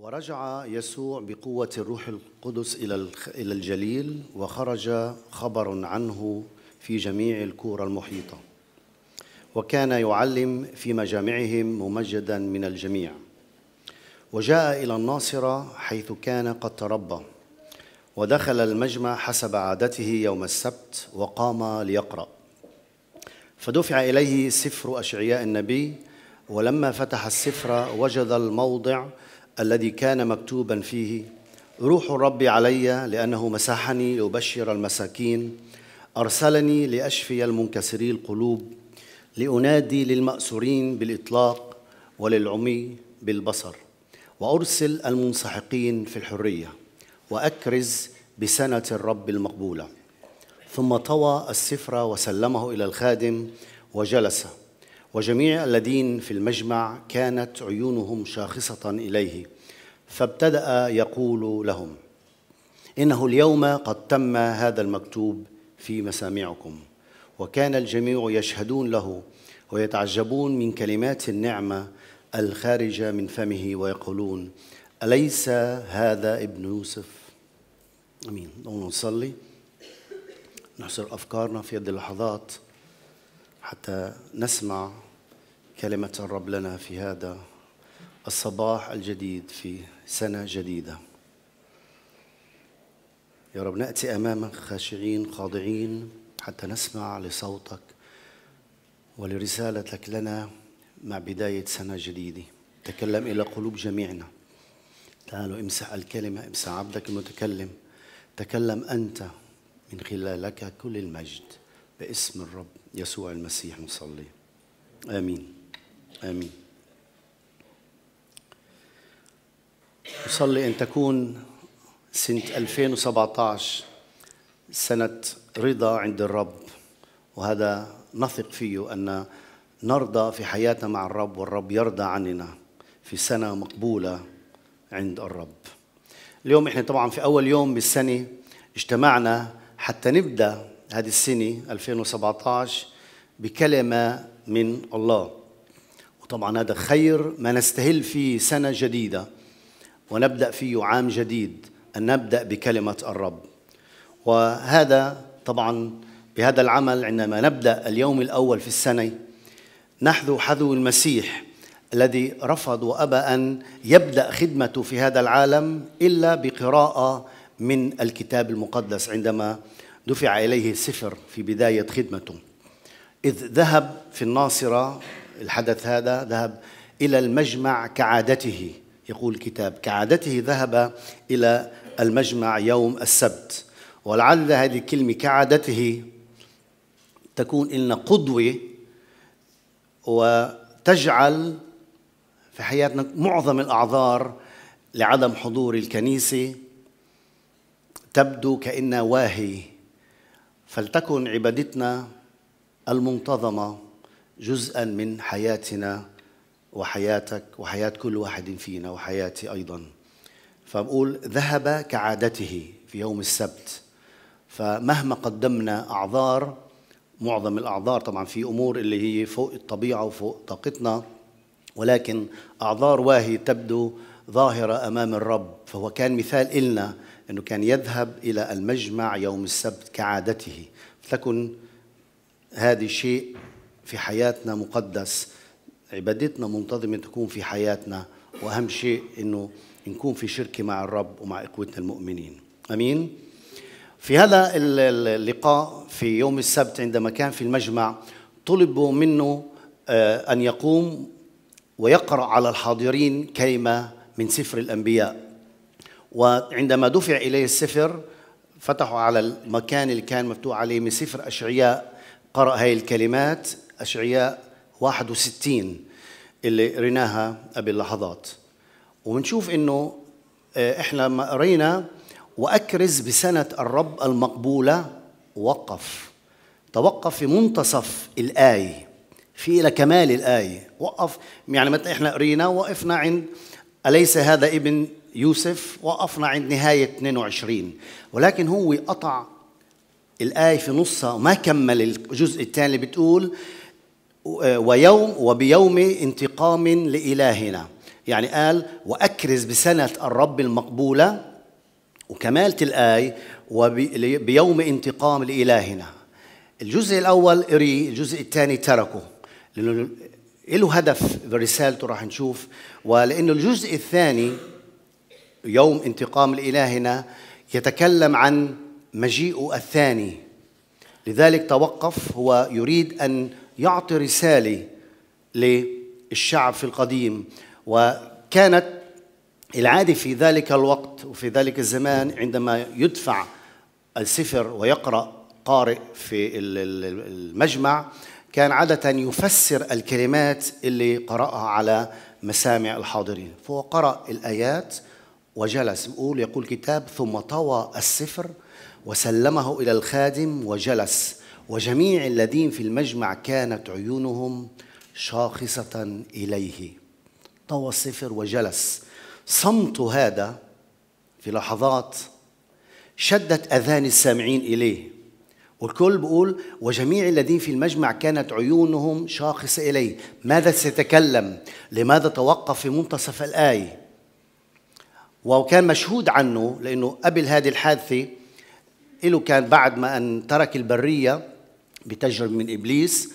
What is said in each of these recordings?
ورجع يسوع بقوة الروح القدس إلى إلى الجليل وخرج خبر عنه في جميع الكورة المحيطة وكان يعلم في مجامعهم ممجدا من الجميع وجاء إلى الناصرة حيث كان قد تربى ودخل المجمع حسب عادته يوم السبت وقام ليقرأ فدفع إليه سفر أشعياء النبي ولما فتح السفر وجد الموضع الذي كان مكتوبا فيه روح الرب علي لأنه مسحني لأبشر المساكين أرسلني لأشفي المنكسري القلوب لأنادي للمأسورين بالإطلاق وللعمي بالبصر وأرسل المنسحقين في الحرية وأكرز بسنة الرب المقبولة ثم طوى السفر وسلمه إلى الخادم وجلس وجميع الذين في المجمع كانت عيونهم شاخصة إليه فابتدأ يقول لهم إنه اليوم قد تم هذا المكتوب في مسامعكم وكان الجميع يشهدون له ويتعجبون من كلمات النعمة الخارجة من فمه ويقولون أليس هذا ابن يوسف أمين نصلي نحصر أفكارنا في يد اللحظات حتى نسمع كلمة الرب لنا في هذا الصباح الجديد في سنة جديدة يا رب نأتي أمامك خاشعين خاضعين حتى نسمع لصوتك ولرسالتك لنا مع بداية سنة جديدة تكلم إلى قلوب جميعنا تعالوا امسح الكلمة امسح عبدك المتكلم تكلم أنت من خلالك كل المجد باسم الرب يسوع المسيح نصلي امين امين نصلي ان تكون سنه 2017 سنه رضا عند الرب وهذا نثق فيه ان نرضى في حياتنا مع الرب والرب يرضى عننا في سنه مقبوله عند الرب اليوم احنا طبعا في اول يوم بالسنه اجتمعنا حتى نبدا هذه السنة 2017 بكلمة من الله وطبعا هذا خير ما نستهل فيه سنة جديدة ونبدأ فيه عام جديد أن نبدأ بكلمة الرب وهذا طبعا بهذا العمل عندما نبدأ اليوم الأول في السنة نحذو حذو المسيح الذي رفض وابى ان يبدا خدمته في هذا العالم الا بقراءه من الكتاب المقدس عندما دفع إليه سفر في بداية خدمته إذ ذهب في الناصرة الحدث هذا ذهب إلى المجمع كعادته يقول الكتاب كعادته ذهب إلى المجمع يوم السبت ولعل هذه الكلمة كعادته تكون لنا قدوة وتجعل في حياتنا معظم الأعذار لعدم حضور الكنيسة تبدو كأنها واهية فلتكن عبادتنا المنتظمه جزءا من حياتنا وحياتك وحياه كل واحد فينا وحياتي ايضا فبقول ذهب كعادته في يوم السبت فمهما قدمنا اعذار معظم الاعذار طبعا في امور اللي هي فوق الطبيعه وفوق طاقتنا ولكن اعذار واهي تبدو ظاهره امام الرب فهو كان مثال النا أنه كان يذهب إلى المجمع يوم السبت كعادته لتكن هذه شيء في حياتنا مقدس عبادتنا منتظمة تكون في حياتنا وأهم شيء أنه نكون في شركة مع الرب ومع إخوتنا المؤمنين أمين في هذا اللقاء في يوم السبت عندما كان في المجمع طلبوا منه آه، أن يقوم ويقرأ على الحاضرين كلمة من سفر الأنبياء وعندما دفع إليه السفر فتحوا على المكان اللي كان مفتوح عليه من سفر أشعياء قرأ هاي الكلمات أشعياء 61 اللي قريناها قبل لحظات وبنشوف انه آه، احنا ما قرينا واكرز بسنه الرب المقبوله وقف توقف في منتصف الايه في الى كمال الايه وقف يعني متى احنا قرينا وقفنا عند اليس هذا ابن يوسف وقفنا عند نهاية 22 ولكن هو قطع الآية في نصها وما كمل الجزء الثاني اللي بتقول ويوم وبيوم انتقام لإلهنا يعني قال وأكرز بسنة الرب المقبولة وكمالة الآية وبيوم انتقام لإلهنا الجزء الأول قري الجزء الثاني تركه لأنه له هدف برسالته راح نشوف ولأنه الجزء الثاني يوم انتقام الإلهنا يتكلم عن مجيئه الثاني لذلك توقف هو يريد أن يعطي رسالة للشعب في القديم وكانت العادة في ذلك الوقت وفي ذلك الزمان عندما يدفع السفر ويقرأ قارئ في المجمع كان عادة يفسر الكلمات اللي قرأها على مسامع الحاضرين فهو قرأ الآيات وجلس يقول يقول كتاب ثم طوى السفر وسلمه إلى الخادم وجلس وجميع الذين في المجمع كانت عيونهم شاخصة إليه طوى السفر وجلس صمت هذا في لحظات شدت أذان السامعين إليه والكل بيقول وجميع الذين في المجمع كانت عيونهم شاخصة إليه ماذا سيتكلم لماذا توقف في منتصف الآية وكان مشهود عنه لأنه قبل هذه الحادثة له كان بعد ما أن ترك البرية بتجربة من إبليس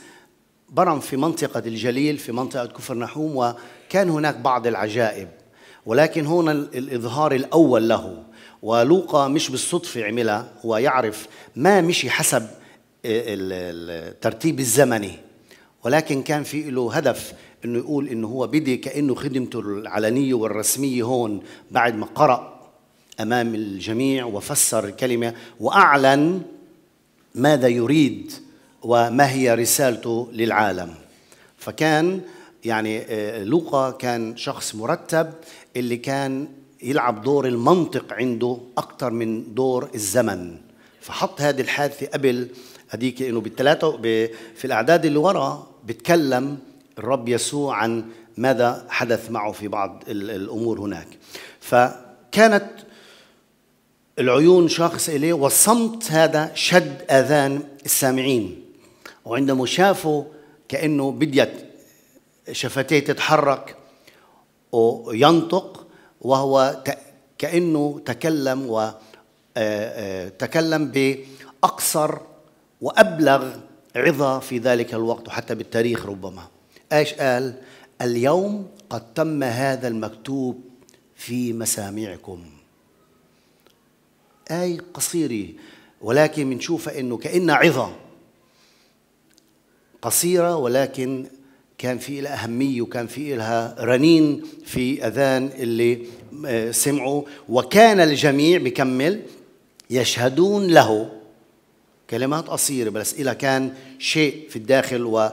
برم في منطقة الجليل في منطقة كفر نحوم وكان هناك بعض العجائب ولكن هنا الإظهار الأول له ولوقا مش بالصدفة عملها هو يعرف ما مشي حسب آه، الترتيب الزمني ولكن كان في له هدف انه يقول انه هو بدي كانه خدمته العلنيه والرسميه هون بعد ما قرأ امام الجميع وفسر الكلمه واعلن ماذا يريد وما هي رسالته للعالم فكان يعني آه، لوقا كان شخص مرتب اللي كان يلعب دور المنطق عنده أكثر من دور الزمن فحط هذه الحادثة قبل هذيك انه بالثلاثة في الأعداد اللي ورا بتكلم الرب يسوع عن ماذا حدث معه في بعض الامور هناك فكانت العيون شخص اليه والصمت هذا شد اذان السامعين وعندما شافوا كانه بديت شفتيه تتحرك وينطق وهو كانه تكلم و آه، آه، تكلم باقصر وابلغ عظه في ذلك الوقت وحتى بالتاريخ ربما ايش قال؟ اليوم قد تم هذا المكتوب في مسامعكم آية قصيرة ولكن بنشوفها انه كأنها عظة قصيرة ولكن كان في لها أهمية وكان في لها رنين في أذان اللي آه، سمعوا وكان الجميع بكمل يشهدون له كلمات قصيرة بس إلها كان شيء في الداخل و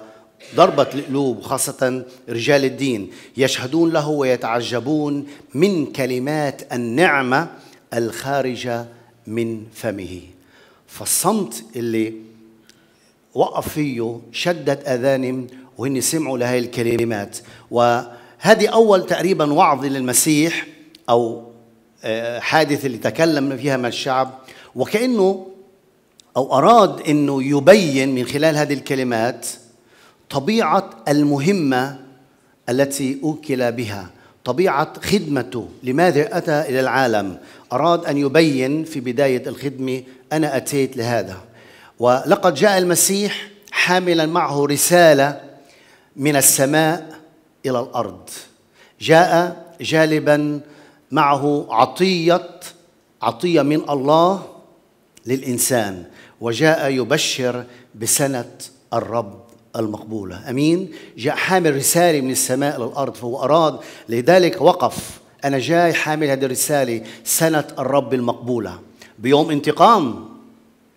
ضربت القلوب خاصة رجال الدين يشهدون له ويتعجبون من كلمات النعمة الخارجة من فمه فالصمت اللي وقف فيه شدت أذانهم وهن سمعوا لهي الكلمات وهذه أول تقريبا وعظ للمسيح أو آه، حادث اللي تكلم فيها مع الشعب وكأنه أو أراد أنه يبين من خلال هذه الكلمات طبيعه المهمه التي اوكل بها طبيعه خدمته لماذا اتى الى العالم اراد ان يبين في بدايه الخدمه انا اتيت لهذا ولقد جاء المسيح حاملا معه رساله من السماء الى الارض جاء جالبا معه عطيه عطيه من الله للانسان وجاء يبشر بسنه الرب المقبولة أمين جاء حامل رسالة من السماء للأرض فهو أراد لذلك وقف أنا جاي حامل هذه الرسالة سنة الرب المقبولة بيوم انتقام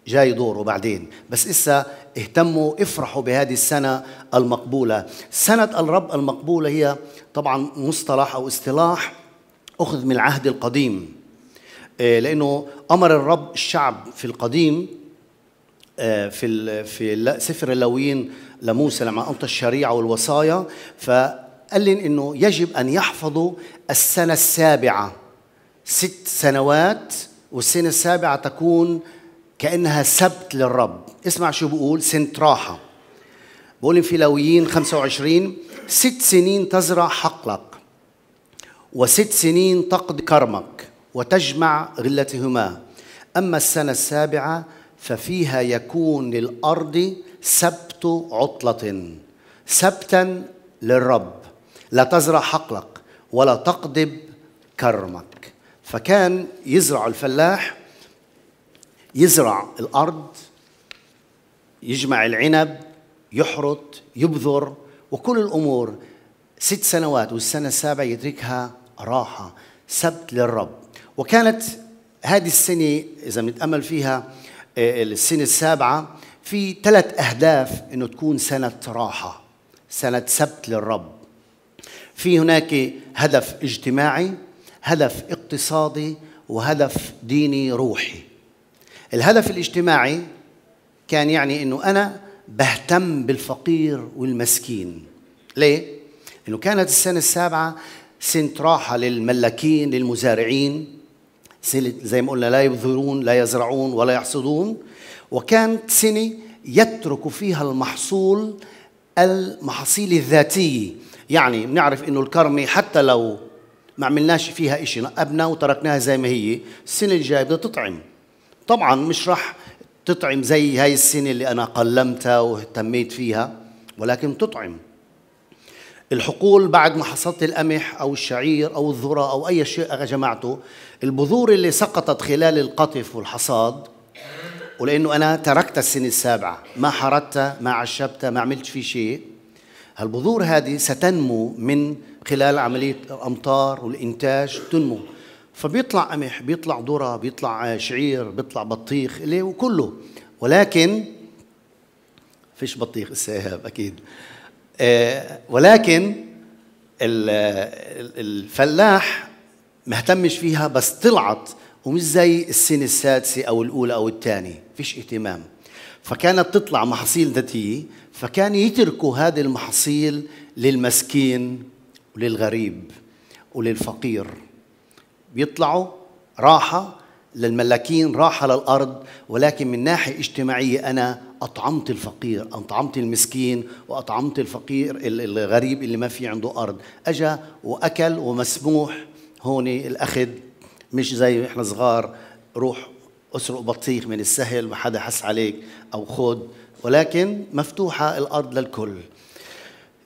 جاي دوره بعدين بس إسا اهتموا افرحوا بهذه السنة المقبولة سنة الرب المقبولة هي طبعا مصطلح أو اصطلاح أخذ من العهد القديم إيه، لأنه أمر الرب الشعب في القديم آه، في في سفر اللاويين لموسى لما انطى الشريعه والوصايا فقال لي انه يجب ان يحفظوا السنه السابعه ست سنوات والسنه السابعه تكون كانها سبت للرب اسمع شو بقول سنه راحه بقول في لويين 25 ست سنين تزرع حقلك وست سنين تقضي كرمك وتجمع غلتهما أما السنة السابعة ففيها يكون للأرض سبت عطلة سبتا للرب لا تزرع حقلك ولا تقضب كرمك فكان يزرع الفلاح يزرع الأرض يجمع العنب يحرط يبذر وكل الأمور ست سنوات والسنة السابعة يتركها راحة سبت للرب وكانت هذه السنة إذا بنتأمل فيها آه، السنة السابعة في ثلاث أهداف أنه تكون سنة راحة سنة سبت للرب في هناك هدف اجتماعي هدف اقتصادي وهدف ديني روحي الهدف الاجتماعي كان يعني أنه أنا بهتم بالفقير والمسكين ليه؟ أنه كانت السنة السابعة سنة راحة للملاكين للمزارعين زي ما قلنا لا يبذرون لا يزرعون ولا يحصدون وكانت سنة يترك فيها المحصول المحاصيل الذاتية يعني بنعرف انه الكرمة حتى لو ما عملناش فيها شيء نقبنا وتركناها زي ما هي السنة الجاية بدها تطعم طبعا مش راح تطعم زي هاي السنة اللي أنا قلمتها واهتميت فيها ولكن تطعم الحقول بعد ما حصدت القمح أو الشعير أو الذرة أو أي شيء جمعته البذور اللي سقطت خلال القطف والحصاد ولانه انا تركت السنه السابعه ما حردت ما عشبت ما عملت في شيء هالبذور هذه ستنمو من خلال عمليه الامطار والانتاج تنمو فبيطلع قمح بيطلع ذره بيطلع شعير بيطلع بطيخ اللي وكله ولكن فيش بطيخ السهاب اكيد آه، ولكن الفلاح مهتمش فيها بس طلعت ومش زي السنة السادسة أو الأولى أو الثانية فيش اهتمام فكانت تطلع محاصيل ذاتية فكان يتركوا هذه المحاصيل للمسكين وللغريب وللفقير بيطلعوا راحة للملاكين راحة للأرض ولكن من ناحية اجتماعية أنا أطعمت الفقير أطعمت المسكين وأطعمت الفقير الغريب اللي ما في عنده أرض أجا وأكل ومسموح هون الاخذ مش زي احنا صغار روح اسرق بطيخ من السهل ما حدا حس عليك او خذ ولكن مفتوحه الارض للكل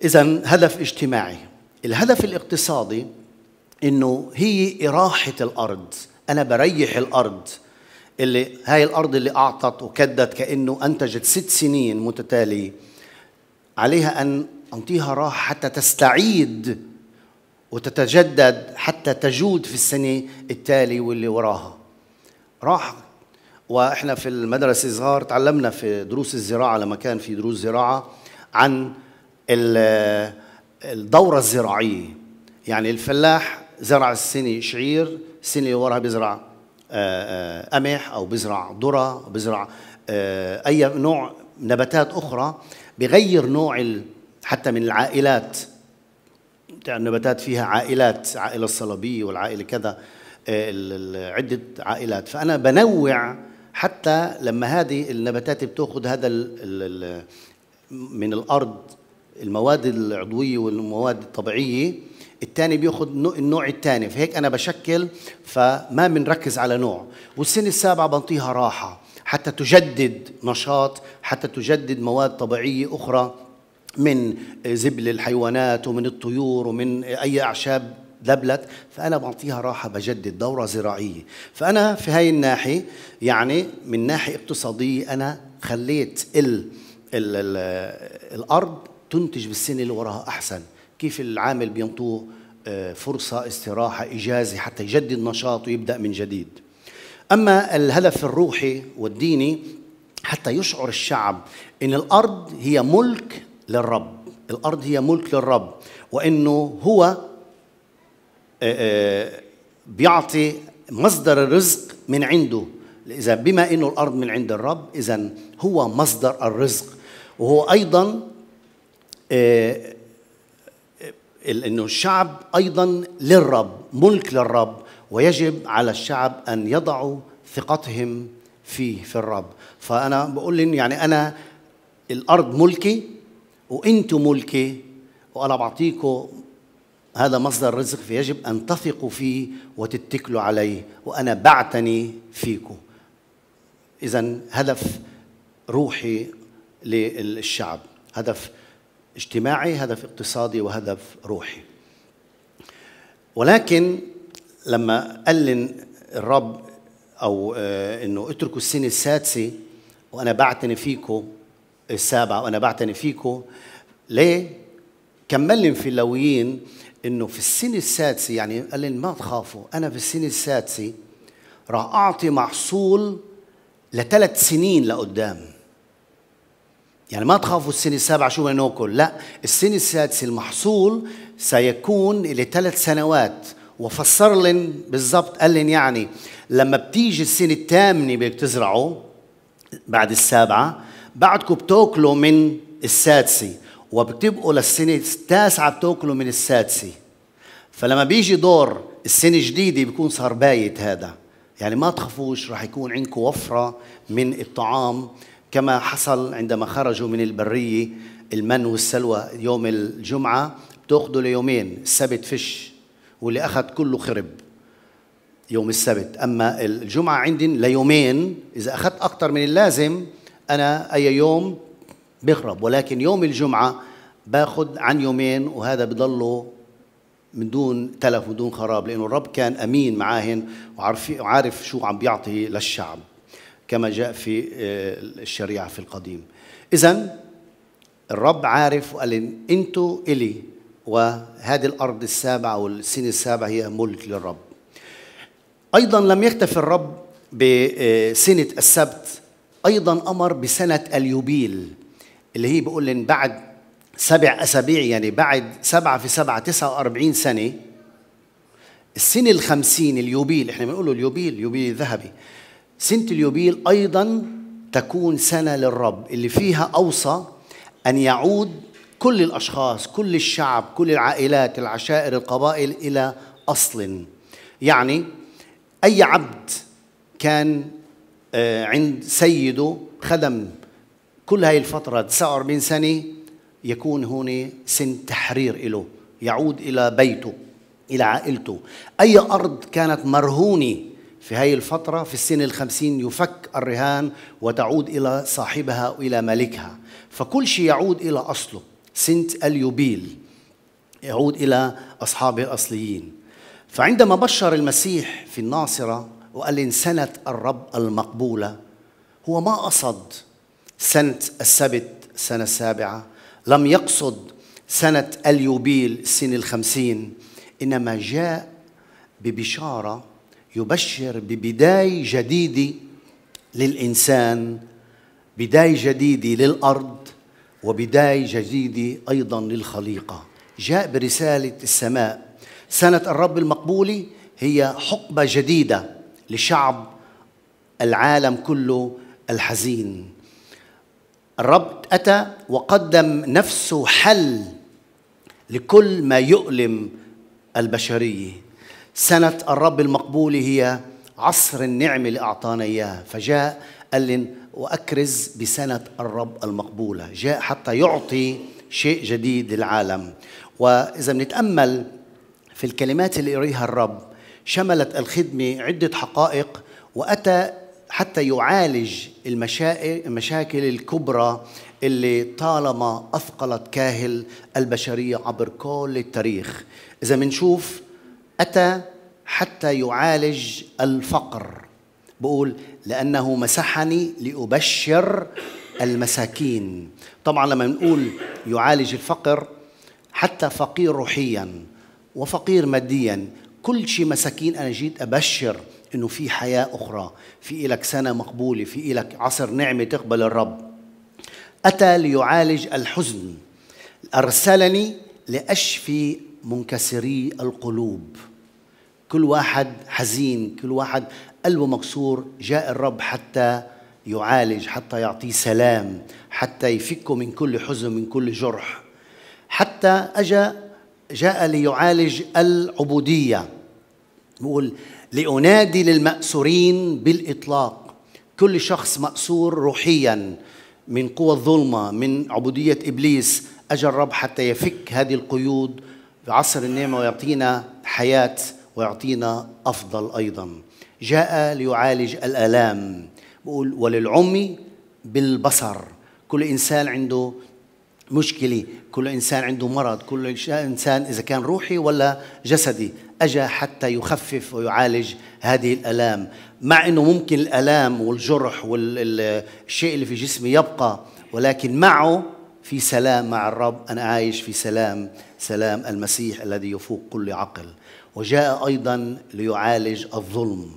اذا هدف اجتماعي الهدف الاقتصادي انه هي اراحه الارض انا بريح الارض اللي هاي الارض اللي اعطت وكدت كانه انتجت ست سنين متتاليه عليها ان انطيها راحه حتى تستعيد وتتجدد حتى تجود في السنة التالي واللي وراها راح واحنا في المدرسة صغار تعلمنا في دروس الزراعة لما كان في دروس زراعة عن الدورة الزراعية يعني الفلاح زرع السنة شعير السنة اللي وراها بيزرع آه، آه، قمح أو بيزرع ذرة أو بيزرع آه، أي نوع نباتات أخرى بغير نوع حتى من العائلات بتاع النباتات فيها عائلات عائله الصليبيه والعائله كذا آه، عده عائلات فانا بنوع حتى لما هذه النباتات بتاخذ هذا الـ الـ من الارض المواد العضويه والمواد الطبيعيه الثاني بياخذ النوع الثاني فهيك انا بشكل فما بنركز على نوع والسنه السابعه بنطيها راحه حتى تجدد نشاط حتى تجدد مواد طبيعيه اخرى من آه، زبل الحيوانات ومن الطيور ومن آه، اي اعشاب دبلت فانا بعطيها راحه بجدد دوره زراعيه فانا في هاي الناحيه يعني من ناحيه اقتصاديه انا خليت ال ال ال الارض تنتج بالسنه اللي وراها احسن كيف العامل بينطوه آه، فرصه استراحه اجازه حتى يجدد نشاط ويبدا من جديد اما الهدف الروحي والديني حتى يشعر الشعب ان الارض هي ملك للرب الأرض هي ملك للرب وإنه هو آه، آه، بيعطي مصدر الرزق من عنده إذا بما إنه الأرض من عند الرب إذا هو مصدر الرزق وهو أيضا آه، إنه الشعب أيضا للرب ملك للرب ويجب على الشعب أن يضعوا ثقتهم فيه في الرب فأنا بقول يعني أنا الأرض ملكي وانتم ملكي وانا بعطيكم هذا مصدر رزق فيجب ان تثقوا فيه وتتكلوا عليه وانا بعتني فيكم اذا هدف روحي للشعب هدف اجتماعي هدف اقتصادي وهدف روحي ولكن لما قال الرب او آه، انه اتركوا السنه السادسه وانا بعتني فيكم السابعة وأنا بعتني فيكم ليه؟ كملن في اللويين انه في السنه السادسه يعني قال لي ما تخافوا انا في السنه السادسه راح اعطي محصول لثلاث سنين لقدام يعني ما تخافوا السنه السابعه شو بدنا ناكل لا السنه السادسه المحصول سيكون لثلاث سنوات وفسر لن بالضبط قال لن يعني لما بتيجي السنه الثامنه بدك تزرعه بعد السابعه بعدكم بتاكلوا من السادسه وبتبقوا للسنه التاسعه بتاكلوا من السادسه فلما بيجي دور السنه الجديده بيكون صار بايت هذا يعني ما تخافوش راح يكون عندكم وفره من الطعام كما حصل عندما خرجوا من البريه المن والسلوى يوم الجمعه بتاخذوا ليومين السبت فش واللي اخذ كله خرب يوم السبت اما الجمعه عندي ليومين اذا اخذت اكثر من اللازم انا اي يوم بخرب ولكن يوم الجمعه باخذ عن يومين وهذا بضله من دون تلف ودون خراب لانه الرب كان امين معاهن وعارف شو عم بيعطي للشعب كما جاء في آه، الشريعه في القديم اذا الرب عارف وقال انتوا الي وهذه الارض السابعه والسنه السابعه هي ملك للرب ايضا لم يكتف الرب بسنه السبت ايضا امر بسنه اليوبيل اللي هي بيقول ان بعد سبع اسابيع يعني بعد سبعه في سبعه 49 سنه السنه الخمسين اليوبيل احنا بنقول اليوبيل يوبيل الذهبي سنه اليوبيل ايضا تكون سنه للرب اللي فيها اوصى ان يعود كل الاشخاص كل الشعب كل العائلات العشائر القبائل الى اصل يعني اي عبد كان آه، عند سيده خدم كل هاي الفترة 49 سنة يكون هون سن تحرير له يعود إلى بيته إلى عائلته أي أرض كانت مرهونة في هاي الفترة في السن الخمسين يفك الرهان وتعود إلى صاحبها وإلى ملكها فكل شيء يعود إلى أصله سنة اليوبيل يعود إلى أصحابه الأصليين فعندما بشر المسيح في الناصرة وقال لي سنة الرب المقبولة هو ما قصد سنة السبت السنة السابعة لم يقصد سنة اليوبيل السنة الخمسين إنما جاء ببشارة يبشر ببداية جديدة للإنسان بداية جديدة للأرض وبداية جديدة أيضا للخليقة جاء برسالة السماء سنة الرب المقبولة هي حقبة جديدة لشعب العالم كله الحزين الرب أتى وقدم نفسه حل لكل ما يؤلم البشرية سنة الرب المقبولة هي عصر النعمة اللي أعطانا إياها فجاء قال لي وأكرز بسنة الرب المقبولة جاء حتى يعطي شيء جديد للعالم وإذا بنتأمل في الكلمات اللي يريها الرب شملت الخدمة عدة حقائق وأتى حتى يعالج المشاكل الكبرى اللي طالما أثقلت كاهل البشرية عبر كل التاريخ إذا منشوف أتى حتى يعالج الفقر بقول لأنه مسحني لأبشر المساكين طبعا لما نقول يعالج الفقر حتى فقير روحيا وفقير ماديا كل شيء مساكين انا جيت ابشر انه في حياه اخرى في إلك سنه مقبوله في إلك عصر نعمه تقبل الرب اتى ليعالج الحزن ارسلني لاشفي منكسري القلوب كل واحد حزين كل واحد قلبه مكسور جاء الرب حتى يعالج حتى يعطيه سلام حتى يفكه من كل حزن من كل جرح حتى اجى جاء ليعالج العبودية بقول لأنادي للمأسورين بالإطلاق كل شخص مأسور روحيا من قوى الظلمة من عبودية إبليس أجى الرب حتى يفك هذه القيود في عصر النعمة ويعطينا حياة ويعطينا أفضل أيضا جاء ليعالج الآلام بقول وللعمي بالبصر كل إنسان عنده مشكله كل انسان عنده مرض كل انسان اذا كان روحي ولا جسدي اجى حتى يخفف ويعالج هذه الالام مع انه ممكن الالام والجرح والشيء اللي في جسمي يبقى ولكن معه في سلام مع الرب انا عايش في سلام سلام المسيح الذي يفوق كل عقل وجاء ايضا ليعالج الظلم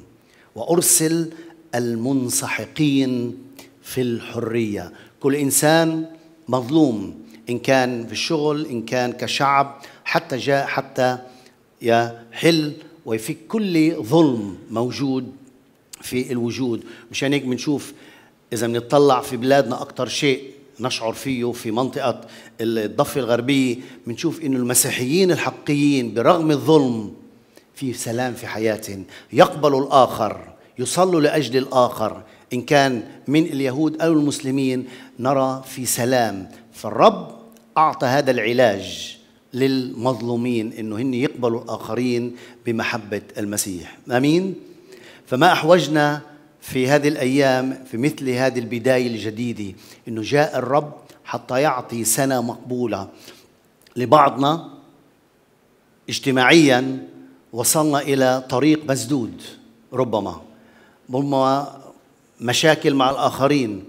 وارسل المنسحقين في الحريه كل انسان مظلوم إن كان بالشغل إن كان كشعب حتى جاء حتى يحل ويفك كل ظلم موجود في الوجود مشان هيك بنشوف إذا بنطلع في بلادنا أكثر شيء نشعر فيه في منطقة الضفة الغربية بنشوف إنه المسيحيين الحقيقيين برغم الظلم في سلام في حياتهم يقبلوا الآخر يصلوا لأجل الآخر إن كان من اليهود أو المسلمين نرى في سلام فالرب اعطى هذا العلاج للمظلومين انه هن يقبلوا الاخرين بمحبه المسيح امين فما احوجنا في هذه الايام في مثل هذه البدايه الجديده انه جاء الرب حتى يعطي سنه مقبوله لبعضنا اجتماعيا وصلنا الى طريق مسدود ربما ربما مشاكل مع الاخرين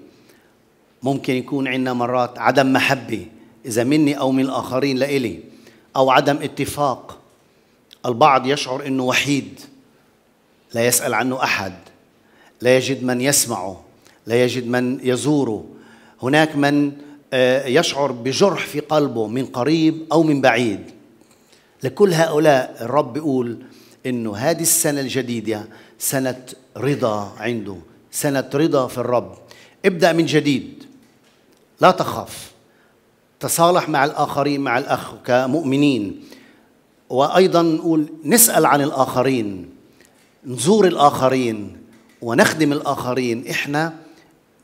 ممكن يكون عندنا مرات عدم محبه إذا مني أو من الآخرين لإلي أو عدم اتفاق البعض يشعر أنه وحيد لا يسأل عنه أحد لا يجد من يسمعه لا يجد من يزوره هناك من آه، يشعر بجرح في قلبه من قريب أو من بعيد لكل هؤلاء الرب بيقول أنه هذه السنة الجديدة سنة رضا عنده سنة رضا في الرب ابدأ من جديد لا تخاف تصالح مع الآخرين مع الأخ كمؤمنين وأيضا نقول نسأل عن الآخرين نزور الآخرين ونخدم الآخرين إحنا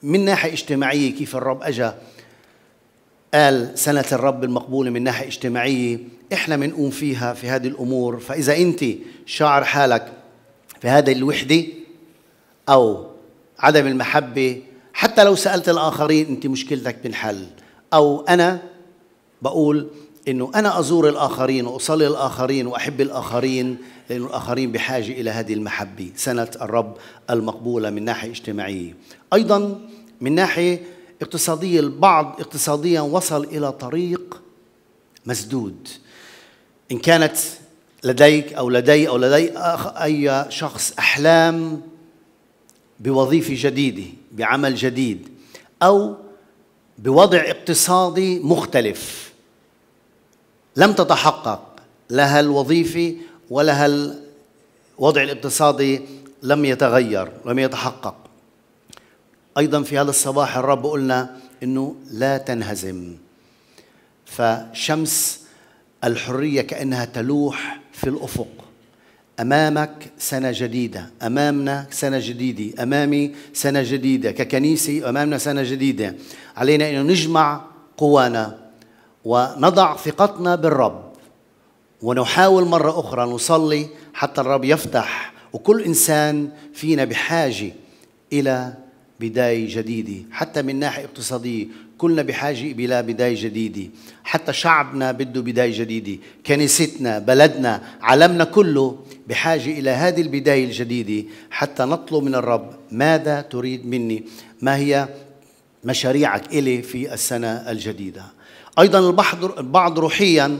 من ناحية اجتماعية كيف الرب أجا قال سنة الرب المقبولة من ناحية اجتماعية إحنا بنقوم فيها في هذه الأمور فإذا أنت شعر حالك في هذه الوحدة أو عدم المحبة حتى لو سألت الآخرين أنت مشكلتك بنحل أو أنا بقول أنه أنا أزور الآخرين وأصلي الآخرين وأحب الآخرين لأن الآخرين بحاجة إلى هذه المحبة سنة الرب المقبولة من ناحية اجتماعية أيضا من ناحية اقتصادية البعض اقتصاديا وصل إلى طريق مسدود إن كانت لديك أو لدي أو لدي أي شخص أحلام بوظيفة جديدة بعمل جديد أو بوضع اقتصادي مختلف لم تتحقق لها الوظيفه ولها الوضع الاقتصادي لم يتغير لم يتحقق ايضا في هذا الصباح الرب قلنا انه لا تنهزم فشمس الحريه كانها تلوح في الافق أمامك سنة جديدة أمامنا سنة جديدة أمامي سنة جديدة ككنيسة أمامنا سنة جديدة علينا أن نجمع قوانا ونضع ثقتنا بالرب ونحاول مرة أخرى نصلي حتى الرب يفتح وكل إنسان فينا بحاجة إلى بداية جديدة حتى من ناحية اقتصادية كلنا بحاجة إلى بداية جديدة حتى شعبنا بده بداية جديدة كنيستنا بلدنا عالمنا كله بحاجة إلى هذه البداية الجديدة حتى نطلب من الرب ماذا تريد مني ما هي مشاريعك إلي في السنة الجديدة أيضا البعض روحيا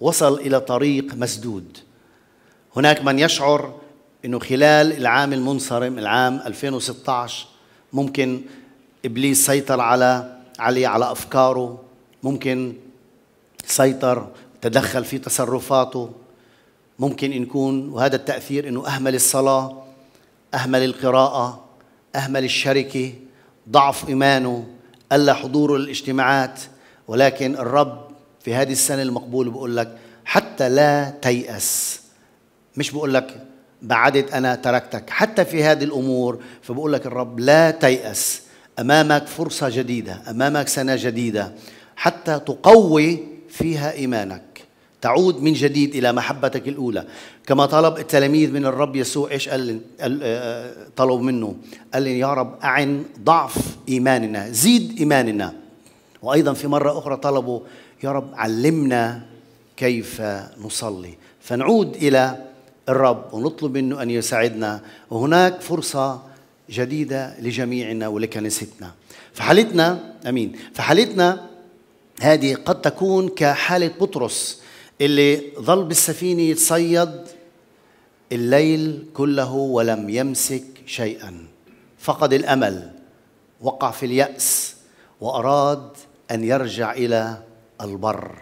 وصل إلى طريق مسدود هناك من يشعر أنه خلال العام المنصرم العام 2016 ممكن إبليس سيطر على عليه على افكاره ممكن سيطر تدخل في تصرفاته ممكن يكون وهذا التاثير انه اهمل الصلاه اهمل القراءه اهمل الشركه ضعف ايمانه الا حضوره للاجتماعات ولكن الرب في هذه السنه المقبول بقول لك حتى لا تيأس مش بقول لك بعدت انا تركتك حتى في هذه الامور فبقول لك الرب لا تيأس امامك فرصه جديده امامك سنه جديده حتى تقوي فيها ايمانك تعود من جديد الى محبتك الاولى كما طلب التلاميذ من الرب يسوع ايش قال آه، آه، طلب منه قال يا رب اعن ضعف ايماننا زيد ايماننا وايضا في مره اخرى طلبوا يا رب علمنا كيف نصلي فنعود الى الرب ونطلب منه ان يساعدنا وهناك فرصه جديدة لجميعنا ولكنيستنا فحالتنا أمين فحالتنا هذه قد تكون كحالة بطرس اللي ظل بالسفينة يتصيد الليل كله ولم يمسك شيئا فقد الأمل وقع في اليأس وأراد أن يرجع إلى البر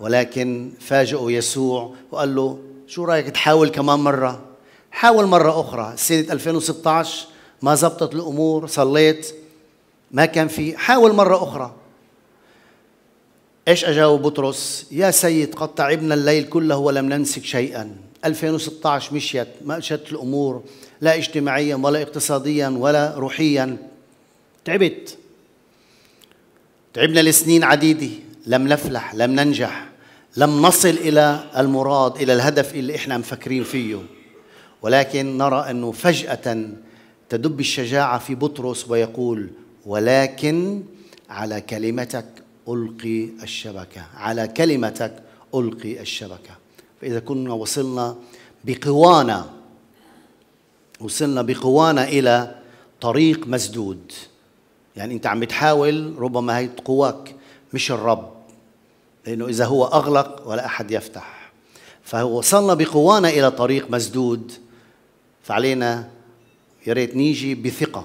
ولكن فاجئه يسوع وقال له شو رأيك تحاول كمان مرة حاول مرة أخرى سنة 2016 ما زبطت الأمور صليت ما كان في حاول مرة أخرى ايش اجاوب بطرس؟ يا سيد قد تعبنا الليل كله ولم ننسك شيئا 2016 مشيت ما مشت الامور لا اجتماعيا ولا اقتصاديا ولا روحيا تعبت تعبنا لسنين عديده لم نفلح لم ننجح لم نصل الى المراد الى الهدف اللي احنا مفكرين فيه ولكن نرى أنه فجأة تدب الشجاعة في بطرس ويقول ولكن على كلمتك ألقي الشبكة على كلمتك ألقي الشبكة فإذا كنا وصلنا بقوانا وصلنا بقوانا إلى طريق مسدود يعني أنت عم تحاول ربما هي قواك مش الرب لأنه إذا هو أغلق ولا أحد يفتح فوصلنا بقوانا إلى طريق مسدود فعلينا يا ريت نيجي بثقه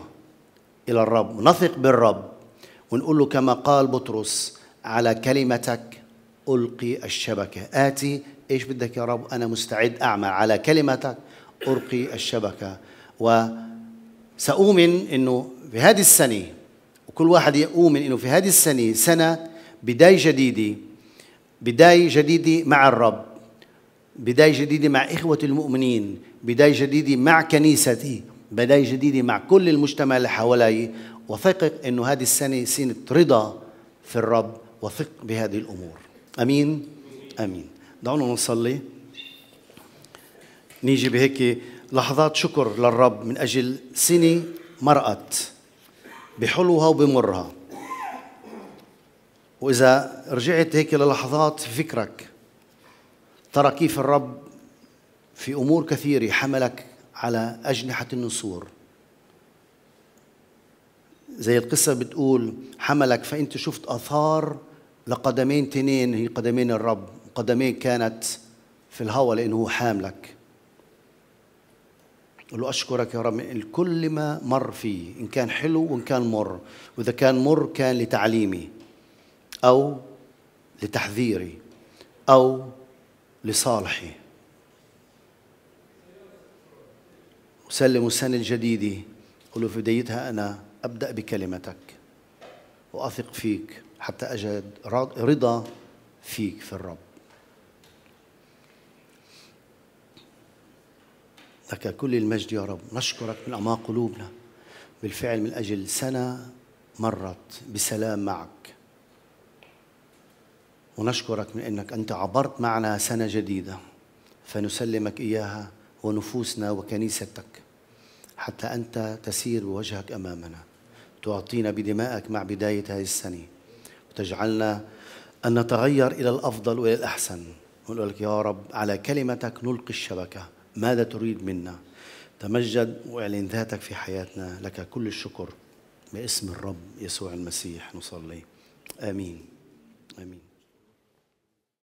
الى الرب نثق بالرب ونقول له كما قال بطرس على كلمتك القي الشبكه اتي ايش بدك يا رب انا مستعد اعمل على كلمتك القي الشبكه وساؤمن انه في هذه السنه وكل واحد يؤمن انه في هذه السنه سنه بدايه جديده بدايه جديده مع الرب بدايه جديده مع اخوه المؤمنين بداية جديدة مع كنيستي بداية جديدة مع كل المجتمع اللي حوالي وثقق أنه هذه السنة سنة رضا في الرب وثق بهذه الأمور أمين أمين دعونا نصلي نيجي بهيك لحظات شكر للرب من أجل سنة مرأت بحلوها وبمرها وإذا رجعت هيك للحظات في فكرك ترى كيف الرب في أمور كثيرة حملك على أجنحة النسور زي القصة بتقول حملك فأنت شفت أثار لقدمين تنين هي قدمين الرب قدمين كانت في الهوى لأنه هو حاملك قل له أشكرك يا رب كل ما مر فيه إن كان حلو وإن كان مر وإذا كان مر كان لتعليمي أو لتحذيري أو لصالحي وسلم السنة الجديدة قل في بدايتها أنا أبدأ بكلمتك وأثق فيك حتى أجد رضا فيك في الرب لك كل المجد يا رب نشكرك من أعماق قلوبنا بالفعل من أجل سنة مرت بسلام معك ونشكرك من أنك أنت عبرت معنا سنة جديدة فنسلمك إياها ونفوسنا وكنيستك حتى أنت تسير بوجهك أمامنا تعطينا بدمائك مع بداية هذه السنة وتجعلنا أن نتغير إلى الأفضل وإلى الأحسن ونقول لك يا رب على كلمتك نلقي الشبكة ماذا تريد منا تمجد واعلن ذاتك في حياتنا لك كل الشكر باسم الرب يسوع المسيح نصلي آمين آمين